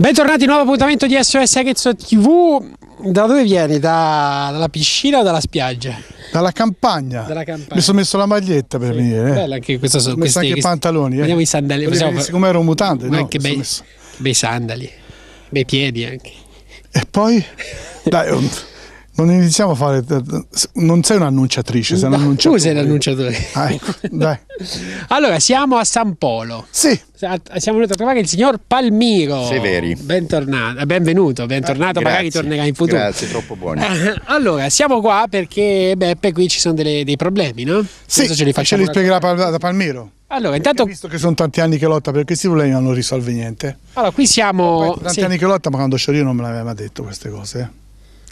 Bentornati, nuovo appuntamento di SOS Agezzo TV. Da dove vieni? Da, dalla piscina o dalla spiaggia? Dalla campagna. Dalla campagna. Mi sono messo la maglietta per sì, venire. Eh. Bella anche questa sono questi, anche i pantaloni. Eh. Vediamo i sandali. Possiamo... Siccome ero mutante, ma no, anche bei, bei sandali, bei piedi anche. E poi? Dai, non iniziamo a fare. Non sei un'annunciatrice, sei no, un'annunciatore. Tu sei l'annunciatore. Ah, ecco, dai. allora, siamo a San Polo. Sì. Siamo venuti a trovare il signor Palmiro. Severi. Bentornato, benvenuto, bentornato, ah, magari tornerà in futuro. Grazie, troppo buono. allora, siamo qua perché Beppe qui ci sono delle, dei problemi, no? Sì, ce li, ce li spiegherà da Palmiro. Allora, intanto... Perché visto che sono tanti anni che lotta per questi problemi non risolve niente. Allora, qui siamo... Poi, tanti sì. anni che lotta, ma quando c'ero non me l'aveva detto queste cose.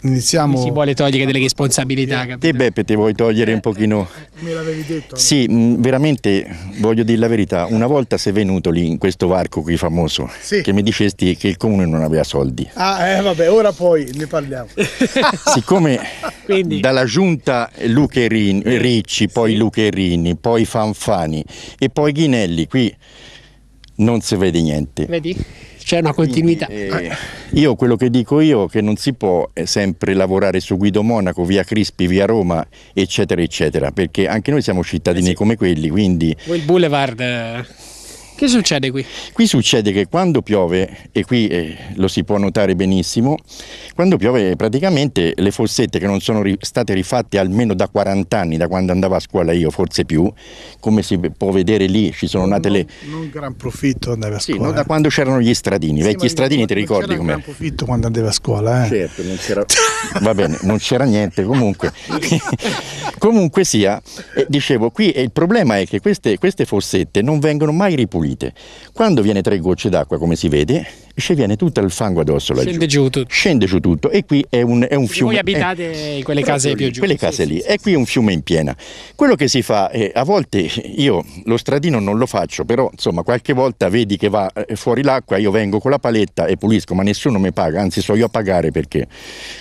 Iniziamo... Si vuole togliere delle responsabilità. Eh, capito? Te Beppe ti vuoi togliere un eh, pochino? Eh, me l'avevi detto. Sì, mm, veramente voglio dire la verità. Una volta sei venuto lì in questo varco qui famoso sì. che mi dicesti che il comune non aveva soldi. Ah, eh, vabbè, ora poi ne parliamo. Siccome Quindi... dalla giunta Lucherini, Ricci, poi sì. Lucherini, poi Fanfani e poi Ghinelli qui non si vede niente. Vedi? c'è una continuità. Quindi, eh, io quello che dico io è che non si può eh, sempre lavorare su Guido Monaco, via Crispi, via Roma, eccetera, eccetera, perché anche noi siamo cittadini eh sì. come quelli, quindi... Il boulevard... Eh, che succede qui? Qui succede che quando piove, e qui eh, lo si può notare benissimo, quando piove praticamente le fossette che non sono ri state rifatte almeno da 40 anni, da quando andavo a scuola io, forse più, come si può vedere lì ci sono non, nate le... Non gran profitto andare a scuola. Sì, non da eh. quando c'erano gli stradini, sì, vecchi stradini ti ricordi com'era? Non gran profitto quando andavi a scuola, eh? Certo, non c'era... va bene, non c'era niente comunque. Comunque sia, eh, dicevo, qui eh, il problema è che queste, queste fossette non vengono mai ripulite. Quando viene tre gocce d'acqua, come si vede, viene tutto il fango addosso laggiù. Scende giù tutto. Scende giù tutto e qui è un, è un fiume. Voi abitate eh, in quelle case più giù. Quelle case lì, e qui è un fiume in piena. Quello che si fa, eh, a volte io lo stradino non lo faccio, però insomma qualche volta vedi che va eh, fuori l'acqua, io vengo con la paletta e pulisco, ma nessuno mi paga, anzi so io a pagare perché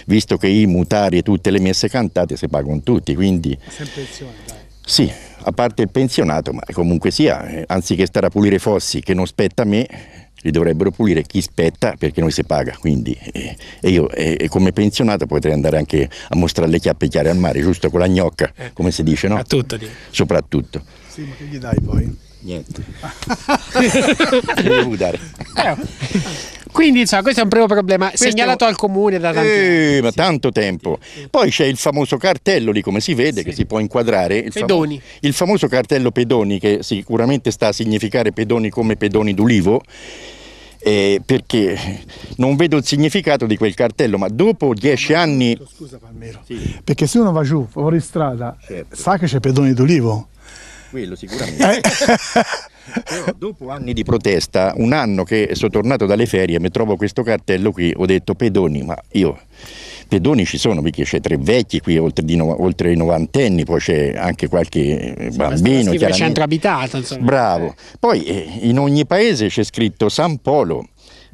visto che i mutari e tutte le messe cantate si pagano tutti, quindi... Sempre azione, dai. Sì, a parte il pensionato, ma comunque sia, eh, anziché stare a pulire fossi che non spetta a me, li dovrebbero pulire chi spetta perché noi si paga quindi eh, e io eh, come pensionato potrei andare anche a mostrare le chiappe chiare al mare giusto con la gnocca eh, come si dice no? a tutto lì. soprattutto sì ma che gli dai poi? niente devo dare eh, quindi insomma, questo è un primo problema questo... segnalato al comune da tanti eh, anni. Ma sì. tanto tempo. Poi c'è il famoso cartello lì, come si vede, sì. che si può inquadrare. Il pedoni. Famo... il famoso cartello pedoni, che sicuramente sta a significare pedoni come pedoni d'ulivo. Eh, perché non vedo il significato di quel cartello, ma dopo dieci anni... Scusa Palmero, sì. perché se uno va giù fuori strada certo. sa che c'è pedoni d'ulivo quello sicuramente. Eh. Però dopo anni di protesta, un anno che sono tornato dalle ferie, mi trovo questo cartello qui, ho detto pedoni, ma io pedoni ci sono perché c'è tre vecchi qui oltre, i no, novantenni poi c'è anche qualche eh, sì, bambino che centro abitato insomma. bravo poi eh, in ogni paese c'è scritto San Polo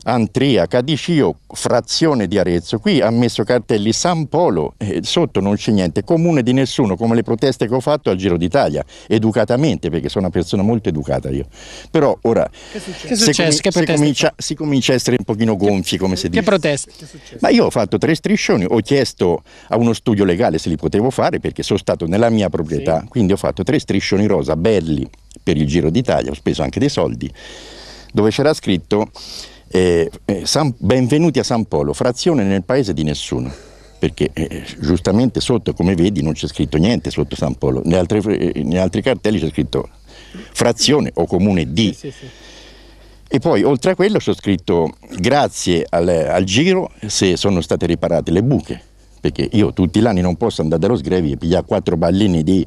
Antriaca di Cio, frazione di Arezzo. Qui ha messo cartelli San Polo, eh, sotto non c'è niente, comune di nessuno, come le proteste che ho fatto al Giro d'Italia, educatamente, perché sono una persona molto educata io. Però ora che se, com- che si, comincia, si, comincia, a essere un pochino gonfi, come si dice. Che proteste? Ma io ho fatto tre striscioni, ho chiesto a uno studio legale se li potevo fare, perché sono stato nella mia proprietà, sì. quindi ho fatto tre striscioni rosa, belli, per il Giro d'Italia, ho speso anche dei soldi, dove c'era scritto eh, eh, San, benvenuti a San Polo, frazione nel paese di nessuno perché eh, eh giustamente sotto, come vedi, non c'è scritto niente sotto San Polo, Nei altri, eh, altri, cartelli c'è scritto frazione o comune di. Sì, sì, sì. E poi oltre a quello c'è scritto grazie al, al, giro se sono state riparate le buche, perché io tutti gli anni non posso andare allo Sgrevi e pigliare quattro ballini di,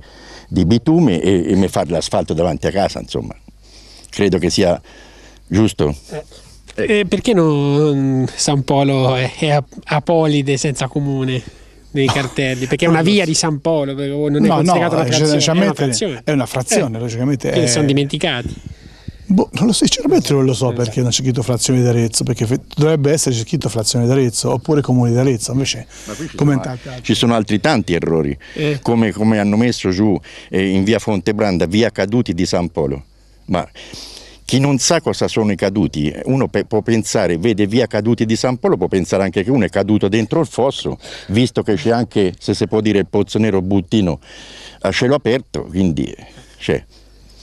di bitume e, e mi fare l'asfalto davanti a casa, insomma. Credo che sia giusto. Eh. Eh, perché non San Polo è, è apolide senza comune? nei cartelli perché è una via di San Polo non è no, no, una frazione, è una frazione è una frazione eh, logicamente è... sono dimenticati Boh, non lo so, sinceramente non lo so esatto. perché non c'è scritto frazione di Arezzo, perché dovrebbe essere scritto frazione di Arezzo oppure comune di Arezzo, invece ci sono, ci sono altri tanti errori, eh. come, come, hanno messo giù eh, in via Fontebranda, via Caduti di San Polo. Ma chi non sa cosa sono i caduti, uno può pensare, vede via caduti di San Polo, può pensare anche che uno è caduto dentro il fosso, visto che c'è anche, se si può dire, il pozzo nero buttino a eh, cielo aperto, quindi c'è. Cioè,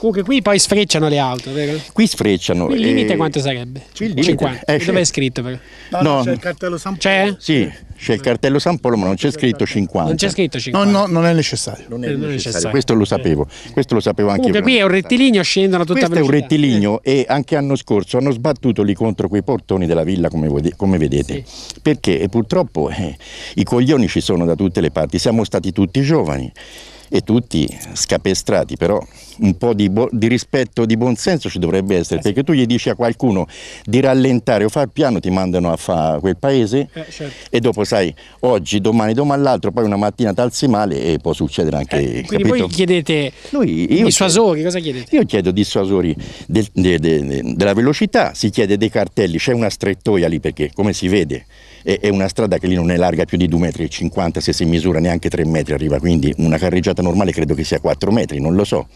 Comunque qui poi sfrecciano le auto, vero? Qui sfrecciano. Il limite e... Eh, quanto sarebbe? Qui il 50. Eh, Dove è scritto? Però? No, no, c'è il cartello San Polo. C'è? Sì, c'è il cartello San Polo, ma non c'è scritto 50. Non c'è scritto 50. No, no, non è necessario. Non è, non necessario. necessario. Questo lo sapevo. Eh. Questo lo sapevo anche Comunque, io. qui è un rettilineo, scendono tutta Questo velocità. è un rettilineo eh. e anche l'anno scorso hanno sbattuto lì contro quei portoni della villa, come, voi, come vedete. Sì. Perché purtroppo eh, i coglioni ci sono da tutte le parti. Siamo stati tutti giovani e tutti scapestrati, però un po' di, di rispetto, di buonsenso ci dovrebbe essere, eh perché tu gli dici a qualcuno di rallentare o far piano, ti mandano a fare quel paese eh, certo. e dopo sai, oggi, domani, domani all'altro, poi una mattina talsi male e può succedere anche... Eh, quindi capito? poi chiedete Noi, dissuasori, chiedo, cosa chiedete? Io chiedo dissuasori del, de, de, de, della velocità, si chiede dei cartelli, c'è una strettoia lì perché come si vede e, è una strada che lì non è larga più di 2,50 metri, se si misura neanche 3 metri arriva, quindi una carreggiata normale credo che sia 4 metri, non lo so.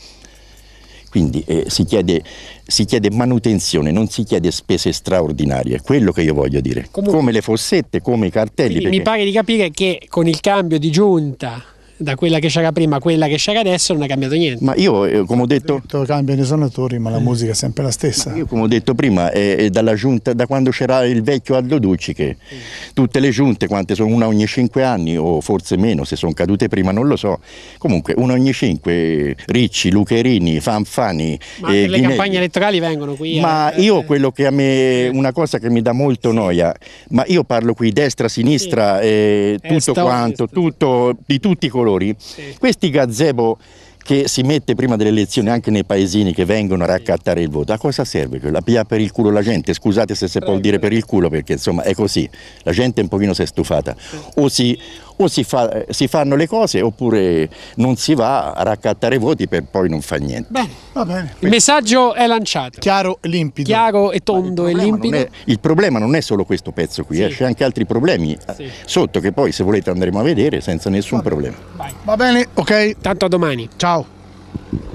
Quindi eh, si, chiede, si, chiede, manutenzione, non si chiede spese straordinarie, è quello che io voglio dire. Comunque, come le fossette, come i cartelli. Perché... Mi pare di capire che con il cambio di giunta da quella che c'era prima a quella che c'era adesso non è cambiato niente. Ma io, eh, come ho detto... detto cambiano i sonatori, ma la eh. musica è sempre la stessa. Ma io, come ho detto prima, è, è dalla giunta, da quando c'era il vecchio Aldo Ducci, che mm. tutte le giunte, quante sono, una ogni cinque anni, o forse meno, se sono cadute prima, non lo so. Comunque, una ogni cinque, Ricci, Lucherini, Fanfani... Ma eh, le Ghinelli. campagne elettorali vengono qui. Ma eh, eh io, eh. quello che a me, una cosa che mi dà molto sì. noia, ma io parlo qui destra, sinistra, sì. tutto quanto, tutto, di tutti i colori colori, sì. questi gazebo che si mette prima delle elezioni anche nei paesini che vengono a raccattare il voto, a cosa serve? La pia per il culo la gente, scusate se si può dire per il culo perché insomma è così, la gente un pochino si è stufata, o, si, o si, fa, si fanno le cose oppure non si va a raccattare voti per poi non fa niente. Bene, va bene. Il messaggio è lanciato. Chiaro, limpido. Chiaro e tondo e limpido. È, il problema non è solo questo pezzo qui, sì. eh, c'è anche altri problemi eh, sì. sotto che poi se volete andremo a vedere senza nessun problema. Va bene, ok. Tanto a domani. Ciao.